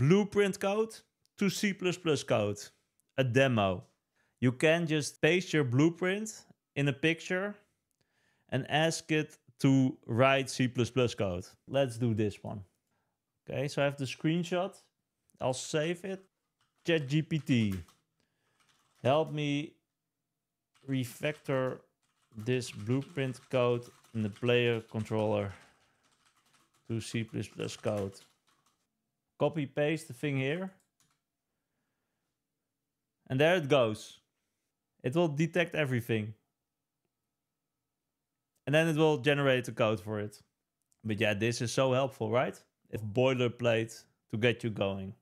blueprint code to C++ code, a demo. You can just paste your blueprint in a picture and ask it to write C++ code. Let's do this one. Okay, so I have the screenshot. I'll save it. ChatGPT, help me refactor this blueprint code in the player controller to C++ code. Copy paste the thing here. And there it goes. It will detect everything. And then it will generate a code for it. But yeah, this is so helpful, right? If boilerplate to get you going.